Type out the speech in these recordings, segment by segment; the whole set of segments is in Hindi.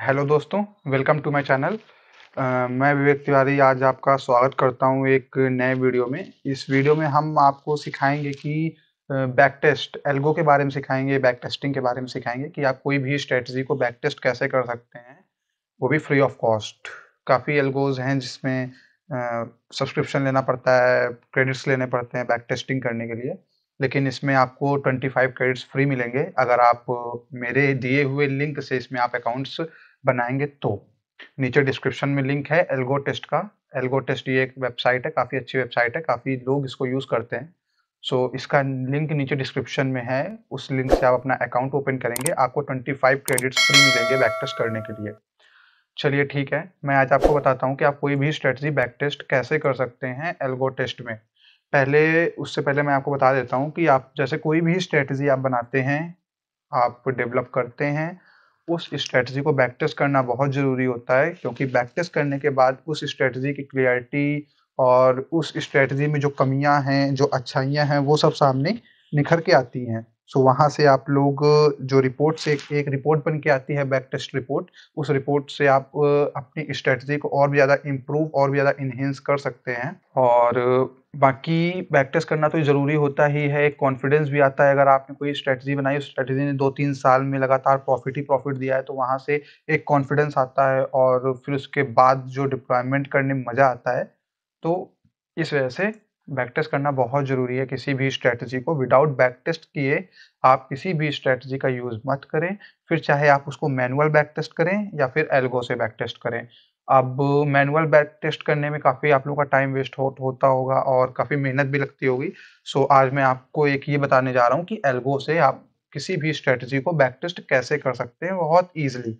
हेलो दोस्तों वेलकम टू माय चैनल मैं विवेक तिवारी आज आपका स्वागत करता हूं एक नए वीडियो में इस वीडियो में हम आपको सिखाएंगे कि बैक टेस्ट एल्गो के बारे में सिखाएंगे बैक टेस्टिंग के बारे में सिखाएंगे कि आप कोई भी स्ट्रेटजी को बैक टेस्ट कैसे कर सकते हैं वो भी फ्री ऑफ कॉस्ट काफ़ी एल्गोज हैं जिसमें सब्सक्रिप्शन लेना पड़ता है क्रेडिट्स लेने पड़ते हैं बैक टेस्टिंग करने के लिए लेकिन इसमें आपको 25 क्रेडिट्स फ्री मिलेंगे अगर आप मेरे दिए हुए लिंक से इसमें आप अकाउंट्स बनाएंगे तो नीचे डिस्क्रिप्शन में लिंक है एल्गो टेस्ट का एल्गो टेस्ट ये एक वेबसाइट है काफ़ी अच्छी वेबसाइट है काफ़ी लोग इसको यूज़ करते हैं सो so, इसका लिंक नीचे डिस्क्रिप्शन में है उस लिंक से आप अपना अकाउंट ओपन करेंगे आपको 25 क्रेडिट्स फ्री मिलेंगे बैक टेस्ट करने के लिए चलिए ठीक है मैं आज आपको बताता हूँ कि आप कोई भी स्ट्रेटजी बैक टेस्ट कैसे कर सकते हैं एल्गो टेस्ट में पहले उससे पहले मैं आपको बता देता हूँ कि आप जैसे कोई भी स्ट्रेटजी आप बनाते हैं आप डेवलप करते हैं उस स्ट्रेटजी को बैक टेस्ट करना बहुत ज़रूरी होता है क्योंकि बैक टेस्ट करने के बाद उस स्ट्रेटजी की क्लियरिटी और उस स्ट्रेटजी में जो कमियां हैं जो अच्छाइयां हैं वो सब सामने निखर के आती हैं सो so, वहाँ से आप लोग जो रिपोर्ट से एक रिपोर्ट बन के आती है बैक टेस्ट रिपोर्ट उस रिपोर्ट से आप अपनी स्ट्रेटजी को और भी ज़्यादा इम्प्रूव और भी ज़्यादा इन्हेंस कर सकते हैं और बाकी बैक टेस्ट करना तो ज़रूरी होता ही है एक कॉन्फिडेंस भी आता है अगर आपने कोई स्ट्रेटजी बनाई उस स्ट्रेटजी ने दो तीन साल में लगातार प्रॉफिट ही प्रॉफिट दिया है तो वहाँ से एक कॉन्फिडेंस आता है और फिर उसके बाद जो डिप्लॉयमेंट करने में मज़ा आता है तो इस वजह से बैक टेस्ट करना बहुत ज़रूरी है किसी भी स्ट्रेटजी को विदाउट बैक टेस्ट किए आप किसी भी स्ट्रेटजी का यूज़ मत करें फिर चाहे आप उसको मैनुअल बैक टेस्ट करें या फिर एल्गो से बैक टेस्ट करें अब मैनुअल बैक टेस्ट करने में काफ़ी आप लोगों का टाइम वेस्ट हो, होता होगा और काफ़ी मेहनत भी लगती होगी सो आज मैं आपको एक ये बताने जा रहा हूँ कि एल्गो से आप किसी भी स्ट्रेटजी को बैक टेस्ट कैसे कर सकते हैं बहुत ईजिली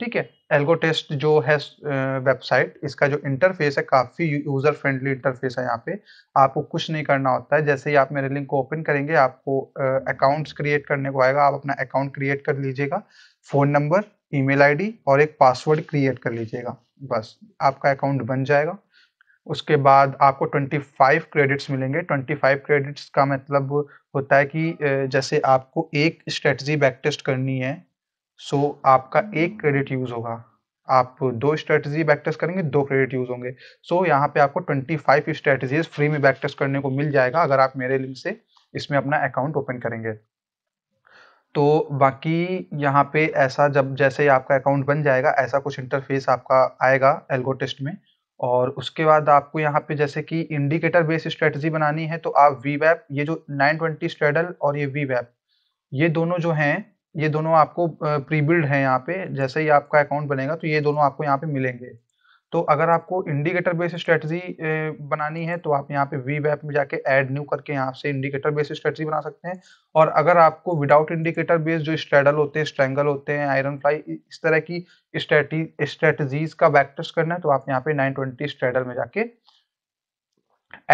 ठीक है एल्गो टेस्ट जो है वेबसाइट इसका जो इंटरफेस है काफ़ी यूज़र फ्रेंडली इंटरफेस है यहाँ पे आपको कुछ नहीं करना होता है जैसे ही आप मेरे लिंक को ओपन करेंगे आपको अकाउंट्स क्रिएट करने को आएगा आप अपना अकाउंट क्रिएट कर लीजिएगा फ़ोन नंबर ईमेल आईडी और एक पासवर्ड क्रिएट कर लीजिएगा बस आपका अकाउंट बन जाएगा उसके बाद आपको 25 क्रेडिट्स मिलेंगे 25 क्रेडिट्स का मतलब होता है कि जैसे आपको एक स्ट्रेटजी बैक टेस्ट करनी है सो आपका एक क्रेडिट यूज़ होगा आप दो स्ट्रेटजी बैक टेस्ट करेंगे दो क्रेडिट यूज़ होंगे सो यहाँ पे आपको 25 स्ट्रेटजीज फ्री में बैक टेस्ट करने को मिल जाएगा अगर आप मेरे लिंक से इसमें अपना अकाउंट ओपन करेंगे तो बाकी यहाँ पे ऐसा जब जैसे ही आपका अकाउंट बन जाएगा ऐसा कुछ इंटरफेस आपका आएगा एल्गो टेस्ट में और उसके बाद आपको यहाँ पे जैसे कि इंडिकेटर बेस्ड स्ट्रेटजी बनानी है तो आप वी वैप ये जो 920 ट्वेंटी स्ट्रेडल और ये वी वैप ये दोनों जो हैं ये दोनों आपको प्री बिल्ड हैं यहाँ पे जैसे ही आपका अकाउंट बनेगा तो ये दोनों आपको यहाँ पे मिलेंगे तो अगर आपको इंडिकेटर बेस्ड स्ट्रेटजी बनानी है तो आप यहाँ पे वी वैप में जाके ऐड न्यू करके यहाँ से इंडिकेटर बेस्ड स्ट्रेटजी बना सकते हैं और अगर आपको विदाउट इंडिकेटर बेस्ड जो स्ट्रेडल होते हैं स्ट्रेंगल होते हैं आयरन फ्लाई इस तरह की स्ट्रेटजीज का बैक टेस्ट करना है तो आप यहाँ पे 920 स्ट्रेडल में जाके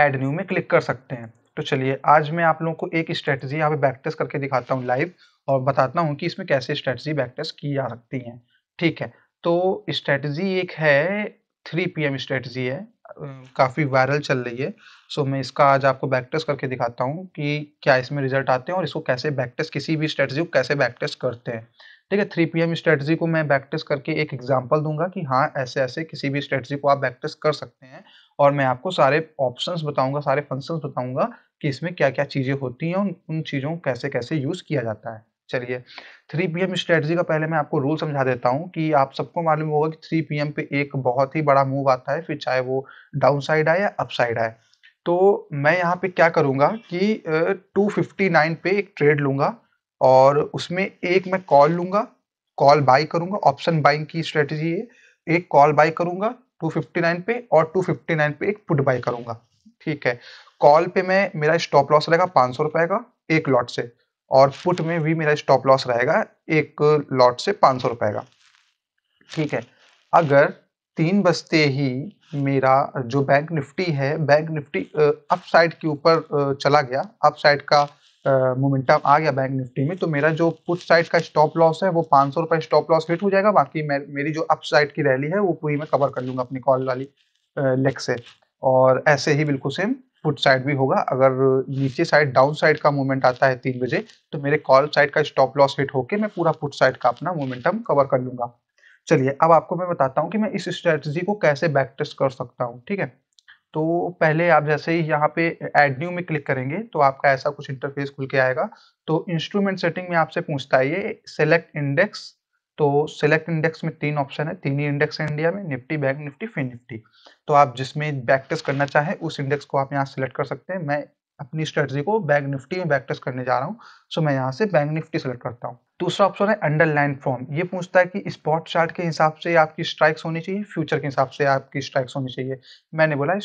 एड न्यू में क्लिक कर सकते हैं तो चलिए आज मैं आप लोगों को एक स्ट्रेटजी यहाँ पे बैक टेस्ट करके दिखाता हूँ लाइव और बताता हूँ कि इसमें कैसे स्ट्रेटजी बैक टेस्ट की जा सकती है ठीक है तो स्ट्रेटजी एक है थ्री पी स्ट्रेटजी है काफ़ी वायरल चल रही है सो मैं इसका आज आपको बैकटेस्ट करके दिखाता हूँ कि क्या इसमें रिजल्ट आते हैं और इसको कैसे बैकटेस्ट किसी भी स्ट्रेटजी को कैसे बैकटेस्ट करते हैं ठीक है थ्री पी स्ट्रेटजी को मैं बैकटेस्ट करके एक एग्जाम्पल दूंगा कि हाँ ऐसे ऐसे किसी भी स्ट्रेटजी को आप बैकटेस्ट कर सकते हैं और मैं आपको सारे ऑप्शन बताऊंगा सारे फंक्शन बताऊंगा कि इसमें क्या क्या चीज़ें होती हैं उन चीज़ों को कैसे कैसे यूज़ किया जाता है चलिए थ्री पी स्ट्रेटजी का पहले मैं आपको रूल समझा देता हूँ कि आप सबको मालूम होगा कि थ्री पी पे एक बहुत ही बड़ा मूव आता है फिर चाहे वो डाउन साइड आए या अप साइड आए तो मैं यहाँ पे क्या करूँगा कि टू फिफ्टी नाइन पे एक ट्रेड लूंगा और उसमें एक मैं कॉल लूंगा कॉल बाई करूंगा ऑप्शन बाइंग की स्ट्रेटजी है एक कॉल बाई फिफ्टी नाइन पे और नाइन पे एक पुट बाई करूंगा ठीक है कॉल पे मैं मेरा स्टॉप लॉस रहेगा पाँच सौ रुपए का एक लॉट से और पुट में भी मेरा स्टॉप लॉस रहेगा एक लॉट से पाँच सौ रुपये का ठीक है अगर तीन बजते ही मेरा जो बैंक निफ्टी है बैंक निफ्टी अप साइड के ऊपर चला गया अप साइड का मोमेंटम आ गया बैंक निफ्टी में तो मेरा जो पुट साइड का स्टॉप लॉस है वो पाँच सौ रुपये स्टॉप लॉस हिट हो जाएगा बाकी मेरी जो अप साइड की रैली है वो पूरी मैं कवर कर लूँगा अपनी कॉल वाली लेग से और ऐसे ही बिल्कुल सेम पुट साइड भी होगा अगर नीचे साइड डाउन साइड का मूवमेंट आता है तीन बजे तो मेरे कॉल साइड का स्टॉप लॉस हिट होके मैं पूरा पुट साइड का अपना मोमेंटम कवर कर लूंगा चलिए अब आपको मैं बताता हूँ कि मैं इस स्ट्रेटजी को कैसे बैक टेस्ट कर सकता हूँ ठीक है तो पहले आप जैसे ही यहाँ पे एड न्यू में क्लिक करेंगे तो आपका ऐसा कुछ इंटरफेस खुल के आएगा तो इंस्ट्रूमेंट सेटिंग में आपसे पूछता है ये सेलेक्ट इंडेक्स तो सिलेक्ट इंडेक्स में तीन ऑप्शन है तीन ही इंडेक्स है इंडिया में Nifty Bank Nifty Fin Nifty तो आप जिसमें बैक टेस्ट करना चाहे उस इंडेक्स को आप यहाँ सेलेक्ट कर सकते हैं मैं अपनी स्ट्रेटजी को बैंक निफ्टी में बैक टेस्ट करने जा रहा हूँ सो मैं यहाँ से बैंक निफ्टी सेलेक्ट करता हूँ दूसरा ऑप्शन है अंडरलाइन फॉर्म ये पूछता है कि स्पॉट चार्ट के हिसाब से आपकी स्ट्राइक्स होनी चाहिए फ्यूचर के हिसाब से आपकी स्ट्राइक्स होनी चाहिए मैंने बोला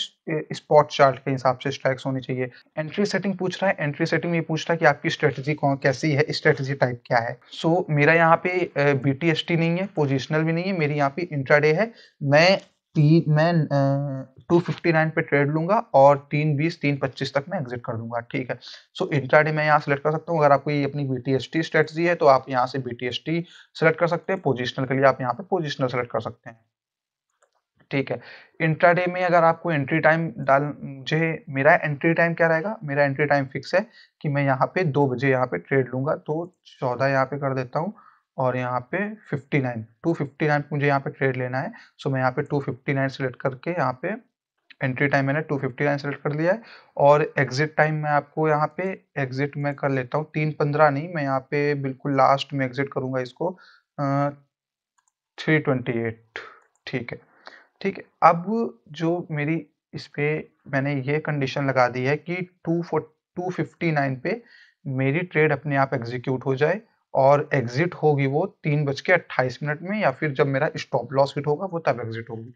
स्पॉट चार्ट के हिसाब से स्ट्राइक्स होनी चाहिए एंट्री सेटिंग पूछ रहा है एंट्री सेटिंग में ये पूछ रहा है कि आपकी स्ट्रेटजी कौन कैसी है स्ट्रेटजी टाइप क्या है सो so, मेरा यहाँ पे बी नहीं है पोजिशनल भी नहीं है मेरी यहाँ पे इंट्राडे है मैं तीन मैं टू फिफ्टी नाइन पे ट्रेड लूंगा और तीन बीस तीन पच्चीस तक मैं एग्जिट कर दूंगा ठीक है सो इंट्राडे मैं यहाँ सेलेक्ट कर सकता हूँ अगर आपको ये अपनी B T S T strategy है तो आप यहाँ से B T S T select कर सकते हैं पोजिशनल के लिए आप यहाँ पे पोजिशनल सेलेक्ट कर सकते हैं ठीक है इंट्राडे में अगर आपको एंट्री टाइम डाल मुझे मेरा एंट्री टाइम क्या रहेगा मेरा एंट्री टाइम फिक्स है कि मैं यहाँ पे दो बजे यहाँ पे ट्रेड लूंगा तो चौदह यहाँ पे कर देता हूँ और यहाँ पे 59 259 नाइन मुझे यहाँ पे ट्रेड लेना है सो मैं यहाँ पे 259 सेलेक्ट करके यहाँ पे एंट्री टाइम मैंने 259 सेलेक्ट कर लिया है और एग्जिट टाइम मैं आपको यहाँ पे एग्जिट में कर लेता हूँ तीन पंद्रह नहीं मैं यहाँ पे बिल्कुल लास्ट में एग्जिट करूँगा इसको थ्री ट्वेंटी एट ठीक है ठीक है अब जो मेरी इस पर मैंने ये कंडीशन लगा दी है कि टू टू फिफ्टी नाइन पे मेरी ट्रेड अपने आप एग्जीक्यूट हो जाए और एग्जिट होगी वो तीन बज के अट्ठाईस मिनट में या फिर जब मेरा स्टॉप लॉस हिट होगा वो तब एग्जिट होगी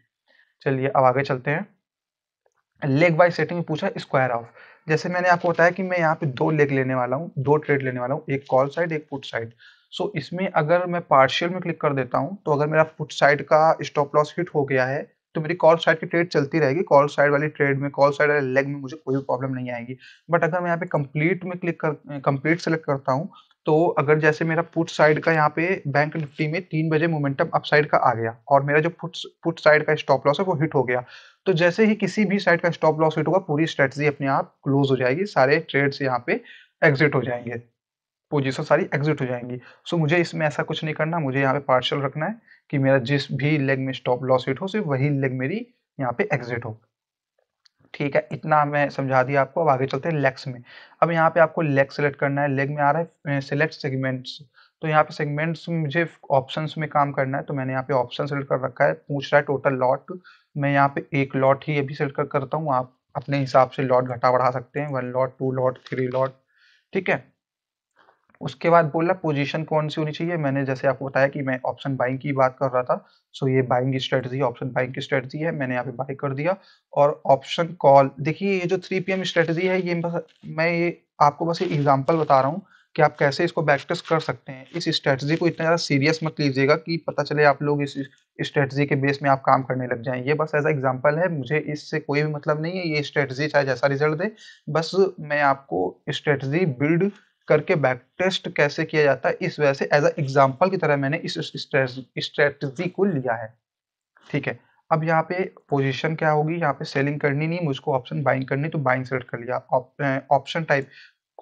चलिए अब आगे चलते हैं लेग बाई सेटिंग पूछा स्क्वायर ऑफ जैसे मैंने आपको बताया कि मैं यहाँ पे दो लेग लेने वाला हूँ दो ट्रेड लेने वाला हूँ एक कॉल साइड एक पुट साइड सो so, इसमें अगर मैं पार्शियल में क्लिक कर देता हूँ तो अगर मेरा पुट साइड का स्टॉप लॉस हिट हो गया है तो मेरी कॉल साइड की ट्रेड चलती रहेगी कॉल साइड वाली ट्रेड में कॉल साइड वाले लेग में मुझे कोई भी प्रॉब्लम नहीं आएगी बट अगर मैं यहाँ पे कंप्लीट में क्लिक कर कंप्लीट सेलेक्ट करता हूँ तो अगर जैसे मेरा पुट साइड का यहाँ पे बैंक निफ्टी में तीन बजे मोमेंटम अप साइड का आ गया और मेरा जो पुट पुट साइड का स्टॉप लॉस है वो हिट हो गया तो जैसे ही किसी भी साइड का स्टॉप लॉस हिट होगा पूरी स्ट्रेटजी अपने आप क्लोज हो जाएगी सारे ट्रेड्स यहाँ पे एग्जिट हो जाएंगे पोजिशन सारी एग्जिट हो जाएंगी सो मुझे इसमें ऐसा कुछ नहीं करना मुझे यहाँ पे पार्शल रखना है कि मेरा जिस भी लेग में स्टॉप लॉस हिट हो सिर्फ वही लेग मेरी यहाँ पे एग्जिट हो ठीक है इतना मैं समझा दिया आपको अब आगे चलते हैं लेग्स में अब यहाँ पे आपको लेग सेलेक्ट करना है लेग में आ रहा है सिलेक्ट सेगमेंट्स तो यहाँ पे सेगमेंट्स मुझे ऑप्शन में काम करना है तो मैंने यहाँ पे ऑप्शन सेलेक्ट कर रखा है पूछ रहा है टोटल लॉट मैं यहाँ पे एक लॉट ही अभी सेलेक्ट करता हूँ आप अपने हिसाब से लॉट घटा बढ़ा सकते हैं one lot two lot three lot ठीक है उसके बाद बोला पोजीशन कौन सी होनी चाहिए मैंने जैसे आपको बताया कि मैं ऑप्शन बाइंग की बात कर रहा था सो ये बाइंग की स्ट्रेटजी ऑप्शन बाइंग की स्ट्रेटजी है मैंने यहाँ पे बाई कर दिया और ऑप्शन कॉल देखिए ये जो थ्री पी एम स्ट्रेटजी है ये बस मैं ये आपको बस एग्जाम्पल बता रहा हूँ कि आप कैसे इसको बैक कर सकते हैं इस स्ट्रेटजी को इतना ज़्यादा सीरियस मत लीजिएगा कि पता चले आप लोग इस स्ट्रेटजी के बेस में आप काम करने लग जाएं ये बस एज अ एग्जांपल है मुझे इससे कोई भी मतलब नहीं है ये स्ट्रेटजी चाहे जैसा रिजल्ट दे बस मैं आपको स्ट्रेटजी बिल्ड करके बैक टेस्ट कैसे किया जाता है इस वजह से एज अ एग्जाम्पल की तरह मैंने इस स्ट्रेटजी को लिया है ठीक है अब यहाँ पे पोजीशन क्या होगी यहाँ पे सेलिंग करनी नहीं मुझको ऑप्शन बाइंग करनी तो बाइंग सेलेक्ट कर लिया ऑप्शन टाइप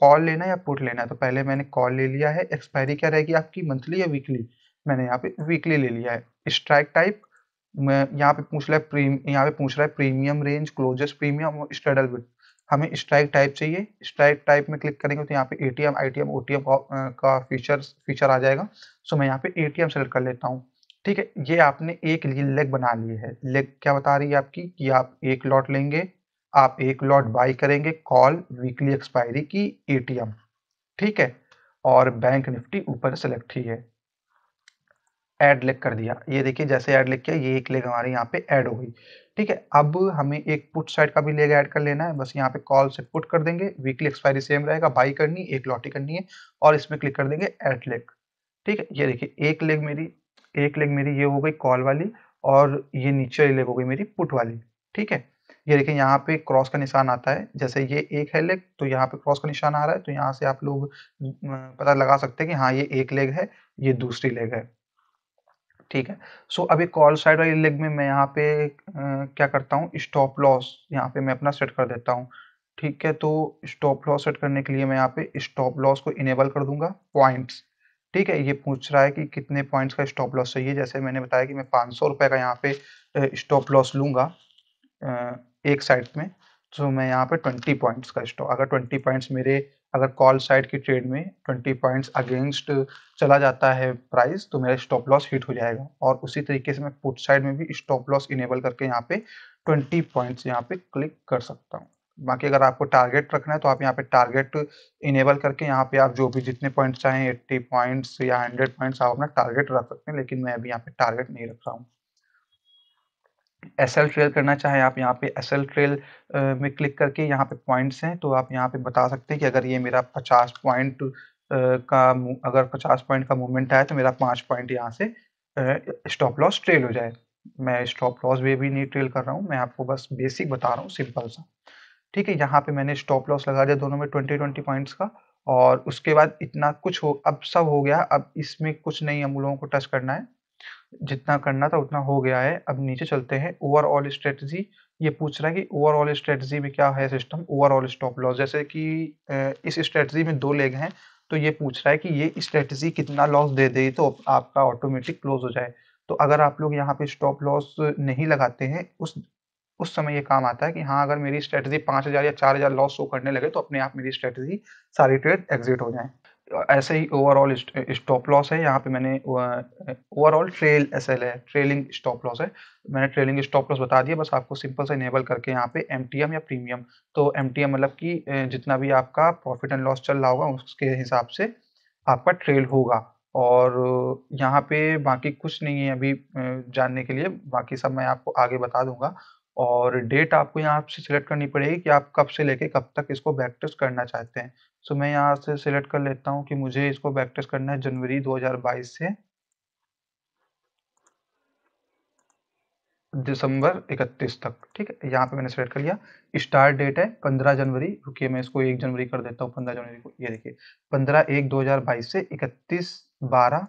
कॉल लेना या पुट लेना है तो पहले मैंने कॉल ले लिया है एक्सपायरी क्या रहेगी आपकी मंथली या वीकली मैंने यहाँ पे वीकली ले लिया है स्ट्राइक टाइप यहाँ पे पूछ रहा है यहाँ पे पूछ रहा है प्रीमियम रेंज क्लोजेस्ट प्रीमियम और विथ हमें स्ट्राइक टाइप चाहिए स्ट्राइक टाइप में क्लिक करेंगे तो यहाँ पे ओ टी एम का फीचर फीचर आ जाएगा सो मैं यहाँ पे ए टी एम सेलेक्ट कर लेता हूँ ठीक है ये आपने एक लिए लेग बना ली है लेग क्या बता रही है आपकी कि आप एक लॉट लेंगे आप एक लॉट बाई करेंगे कॉल वीकली एक्सपायरी की एटीएम ठीक है और बैंक निफ्टी ऊपर सेलेक्ट ही है ऐड लिख कर दिया ये देखिए जैसे ऐड लिख किया ये एक लेग हमारे यहाँ पे ऐड हो गई ठीक है अब हमें एक पुट साइड का भी लेग ऐड कर लेना है बस यहाँ पे कॉल से पुट कर देंगे वीकली एक्सपायरी सेम रहेगा बाई करनी एक लॉटी करनी है और इसमें क्लिक कर देंगे एड लेग ठीक है ये देखिए एक लेग मेरी एक लेग मेरी ये हो गई कॉल वाली और ये नीचे वाली लेग हो गई मेरी पुट वाली ठीक है ये देखिए यहाँ पे क्रॉस का निशान आता है जैसे ये एक है लेग तो यहाँ पे क्रॉस का निशान आ रहा है तो यहाँ से आप लोग पता लगा सकते हैं कि हाँ ये एक लेग है ये दूसरी लेग है ठीक है सो so, अभी कॉल साइड वाली लेग में मैं यहाँ पे आ, क्या करता हूँ स्टॉप लॉस यहाँ पे मैं अपना सेट कर देता हूँ ठीक है तो स्टॉप लॉस सेट करने के लिए मैं यहाँ पे स्टॉप लॉस को इनेबल कर दूंगा पॉइंट्स ठीक है ये पूछ रहा है कि कितने पॉइंट्स का स्टॉप लॉस चाहिए जैसे मैंने बताया कि मैं पाँच सौ रुपये का यहाँ पे स्टॉप लॉस लूंगा एक साइड में तो मैं यहाँ पे ट्वेंटी पॉइंट्स का स्टॉप अगर ट्वेंटी पॉइंट्स मेरे अगर कॉल साइड की ट्रेड में 20 पॉइंट्स अगेंस्ट चला जाता है प्राइस तो मेरा स्टॉप लॉस हिट हो जाएगा और उसी तरीके से मैं पुट साइड में भी स्टॉप लॉस इनेबल करके यहाँ पे 20 पॉइंट्स यहाँ पे क्लिक कर सकता हूँ बाकी अगर आपको टारगेट रखना है तो आप यहाँ पे टारगेट इनेबल करके यहाँ पे आप जो भी जितने पॉइंट्स चाहें एट्टी पॉइंट्स या हंड्रेड पॉइंट्स आप अपना टारगेट रख सकते हैं लेकिन मैं अभी यहाँ पे टारगेट नहीं रख रहा हूँ एस एल ट्रेल करना चाहें आप यहाँ पे एस एल ट्रेल में क्लिक करके यहाँ पे पॉइंट्स हैं तो आप यहाँ पे बता सकते हैं कि अगर ये मेरा पचास पॉइंट का अगर पचास पॉइंट का मूवमेंट आया तो मेरा पाँच पॉइंट यहाँ से स्टॉप लॉस ट्रेल हो जाए मैं स्टॉप लॉस वे भी नहीं ट्रेल कर रहा हूँ मैं आपको बस बेसिक बता रहा हूँ सिंपल सा ठीक है यहाँ पे मैंने स्टॉप लॉस लगा दिया दोनों में ट्वेंटी ट्वेंटी पॉइंट्स का और उसके बाद इतना कुछ हो अब सब हो गया अब इसमें कुछ नहीं हम लोगों को टच करना है जितना करना था उतना हो गया है अब नीचे चलते हैं ओवरऑल स्ट्रेटजी ये पूछ रहा है कि ओवरऑल स्ट्रेटजी में क्या है सिस्टम ओवरऑल स्टॉप लॉस जैसे कि इस स्ट्रेटजी में दो लेग हैं तो ये पूछ रहा है कि ये स्ट्रेटजी कितना लॉस दे देगी तो आपका ऑटोमेटिक क्लोज हो जाए तो अगर आप लोग यहाँ पे स्टॉप लॉस नहीं लगाते हैं उस उस समय ये काम आता है कि हाँ अगर मेरी स्ट्रेटजी पाँच हज़ार या चार हज़ार लॉस शो करने लगे तो अपने आप मेरी स्ट्रेटजी सारी ट्रेड एग्जिट हो जाए ऐसे ही ओवरऑल स्टॉप लॉस है यहाँ पे मैंने ओवरऑल ट्रेल एस है ट्रेलिंग स्टॉप लॉस है मैंने ट्रेलिंग स्टॉप लॉस बता दिया बस आपको सिंपल से इनेबल करके यहाँ पे एम या प्रीमियम तो एम मतलब कि जितना भी आपका प्रॉफिट एंड लॉस चल रहा होगा उसके हिसाब से आपका ट्रेल होगा और यहाँ पे बाकी कुछ नहीं है अभी जानने के लिए बाकी सब मैं आपको आगे बता दूंगा और डेट आपको यहाँ से सिलेक्ट करनी पड़ेगी कि आप कब से लेके कब तक इसको बैक टेस्ट करना चाहते हैं सो तो मैं यहाँ से सिलेक्ट कर लेता हूँ कि मुझे इसको बैकटेस्ट करना है जनवरी 2022 से दिसंबर 31 तक ठीक है यहाँ पे मैंने सेलेक्ट कर लिया स्टार्ट डेट है 15 जनवरी रुकिए मैं इसको एक जनवरी कर देता हूँ 15 जनवरी को ये देखिए 15 एक 2022 से 31 बारह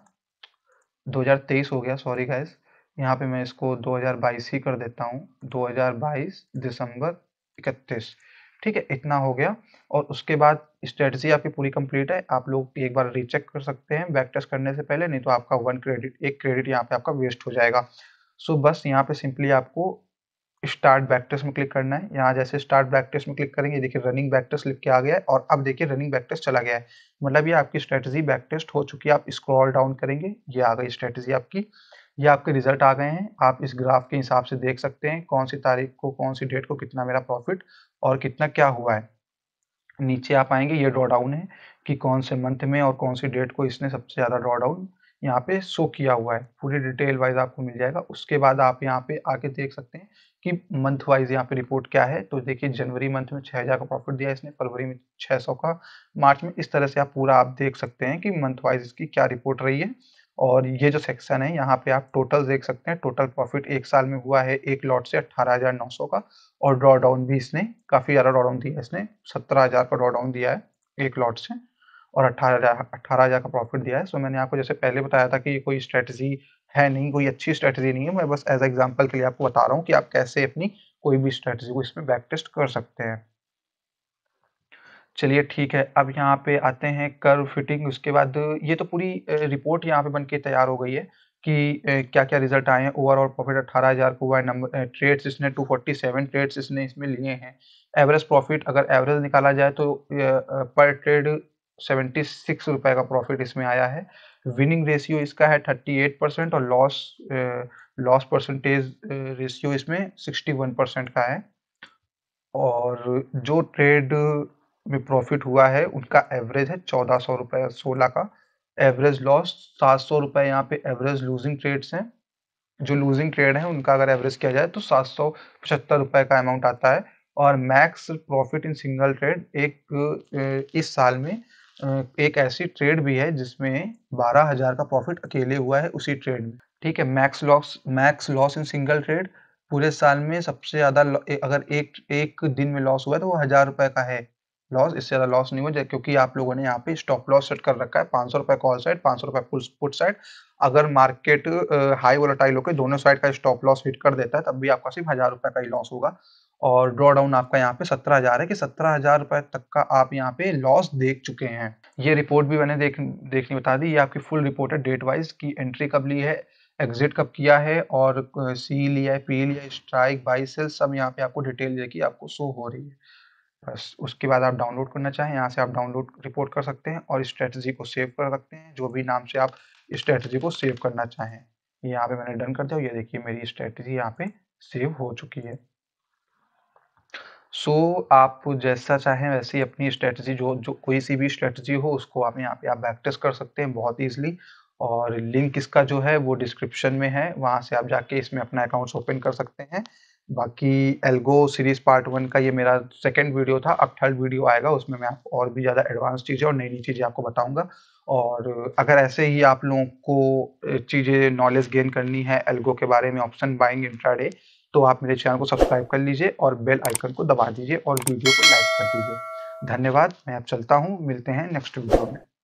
2023 हो गया सॉरी गाइस यहाँ पे मैं इसको 2022 ही कर देता हूँ 2022 दिसंबर 31 ठीक है इतना हो गया और उसके बाद स्ट्रेटजी आपकी पूरी कंप्लीट है आप लोग एक बार रीचेक कर सकते हैं बैक टेस्ट करने से पहले नहीं तो आपका वन क्रेडिट एक क्रेडिट यहाँ पे आपका वेस्ट हो जाएगा सो so, बस यहाँ पे सिंपली आपको स्टार्ट बैक टेस्ट में क्लिक करना है यहाँ जैसे स्टार्ट बैक टेस्ट में क्लिक करेंगे देखिए रनिंग बैक टेस्ट लिख के आ गया है और अब देखिए रनिंग बैक टेस्ट चला गया है मतलब ये आपकी स्ट्रेटजी बैक टेस्ट हो चुकी है आप स्क्रॉल डाउन करेंगे ये आ गई स्ट्रेटजी आपकी ये आपके रिजल्ट आ गए हैं आप इस ग्राफ के हिसाब से देख सकते हैं कौन सी तारीख को कौन सी डेट को कितना मेरा प्रॉफिट और कितना क्या हुआ है नीचे आप आएंगे ये ड्रॉ डाउन है कि कौन से मंथ में और कौन सी डेट को इसने सबसे ज़्यादा ड्रॉ डाउन यहाँ पे शो किया हुआ है पूरी डिटेल वाइज आपको मिल जाएगा उसके बाद आप यहाँ पे आके देख सकते हैं कि मंथ वाइज यहाँ पे रिपोर्ट क्या है तो देखिए जनवरी मंथ में छः हज़ार का प्रॉफिट दिया इसने फरवरी में छः सौ का मार्च में इस तरह से आप पूरा आप देख सकते हैं कि मंथ वाइज इसकी क्या रिपोर्ट रही है और ये जो सेक्शन है यहाँ पे आप टोटल देख सकते हैं टोटल प्रॉफिट एक साल में हुआ है एक लॉट से अट्ठारह हज़ार नौ सौ का और ड्रॉ डाउन भी इसने काफ़ी ज़्यादा ड्रॉ डाउन दिया इसने सत्रह हज़ार का ड्रॉ डाउन दिया है एक लॉट से और अट्ठारह हज़ार अट्ठारह हज़ार का प्रॉफिट दिया है सो मैंने आपको जैसे पहले बताया था कि ये कोई स्ट्रेटजी है नहीं कोई अच्छी स्ट्रेटजी नहीं है मैं बस एज एग्जाम्पल के लिए आपको बता रहा हूँ कि आप कैसे अपनी कोई भी स्ट्रेटजी को इसमें बैक टेस्ट कर सकते हैं चलिए ठीक है अब यहाँ पे आते हैं कर्व फिटिंग उसके बाद ये तो पूरी रिपोर्ट यहाँ पे बन के तैयार हो गई है कि क्या क्या रिजल्ट आए हैं ओवरऑल प्रॉफिट अट्ठारह हज़ार को हुआ है नंबर ट्रेड्स इसने टू फोर्टी सेवन ट्रेड्स इसने इसमें लिए हैं एवरेज प्रॉफिट अगर एवरेज निकाला जाए तो पर ट्रेड सेवेंटी सिक्स रुपये का प्रॉफिट इसमें आया है विनिंग रेशियो इसका है थर्टी एट परसेंट और लॉस लॉस परसेंटेज रेशियो इसमें सिक्सटी वन परसेंट का है और जो ट्रेड में प्रॉफिट हुआ है उनका एवरेज है चौदह सौ रुपये सोलह का एवरेज लॉस सात सौ रुपये यहाँ पे एवरेज लूजिंग ट्रेड्स हैं जो लूजिंग ट्रेड हैं उनका अगर एवरेज किया जाए तो सात सौ पचहत्तर रुपये का अमाउंट आता है और max profit in single trade एक इस साल में एक ऐसी ट्रेड भी है जिसमें बारह हजार का प्रॉफिट अकेले हुआ है उसी ट्रेड में ठीक है max loss max loss in single trade पूरे साल में सबसे ज़्यादा अगर एक एक दिन में लॉस हुआ है तो वो हज़ार रुपये का है लॉस इससे ज़्यादा लॉस नहीं हुआ क्योंकि आप लोगों ने यहाँ पे स्टॉप लॉस सेट कर रखा है पांच सौ रुपए कॉल साइड पांच सौ रुपए पुट साइड अगर मार्केट हाई वोलाटाइल होकर दोनों साइड का स्टॉप लॉस हिट कर देता है तब भी आपका सिर्फ हज़ार रुपये का ही लॉस होगा और ड्रॉ डाउन आपका यहाँ पे सत्रह हजार है कि सत्रह हजार रुपए तक का आप यहाँ पे लॉस देख चुके हैं ये रिपोर्ट भी मैंने देख देखनी बता दी ये आपकी फुल रिपोर्ट है डेट वाइज की एंट्री कब ली है एग्जिट कब किया है और सी लिया है पी लिया स्ट्राइक बाई सेल सब यहाँ पे आपको डिटेल देखिए आपको शो हो रही है बस उसके बाद आप डाउनलोड करना चाहें यहाँ से आप डाउनलोड रिपोर्ट कर सकते हैं और स्ट्रेटजी को सेव कर सकते हैं जो भी नाम से आप स्ट्रेटजी को सेव करना चाहें यहाँ पे मैंने डन कर दिया ये देखिए मेरी स्ट्रेटजी यहाँ पे सेव हो चुकी है सो so, आप जैसा चाहें वैसे ही अपनी स्ट्रेटजी जो जो कोई सी भी स्ट्रेटजी हो उसको आप यहाँ पे आप प्रैक्टिस कर सकते हैं बहुत ईजिली और लिंक इसका जो है वो डिस्क्रिप्शन में है वहाँ से आप जाके इसमें अपना अकाउंट्स ओपन कर सकते हैं बाकी एल्गो सीरीज पार्ट वन का ये मेरा सेकंड वीडियो था अब थर्ड वीडियो आएगा उसमें मैं आप और भी ज़्यादा एडवांस चीज़ें और नई नई चीज़ें आपको बताऊंगा और अगर ऐसे ही आप लोगों को चीज़ें नॉलेज गेन करनी है एल्गो के बारे में ऑप्शन बाइंग इंट्राडे तो आप मेरे चैनल को सब्सक्राइब कर लीजिए और बेल आइकन को दबा दीजिए और वीडियो को लाइक कर दीजिए धन्यवाद मैं अब चलता हूँ मिलते हैं नेक्स्ट वीडियो में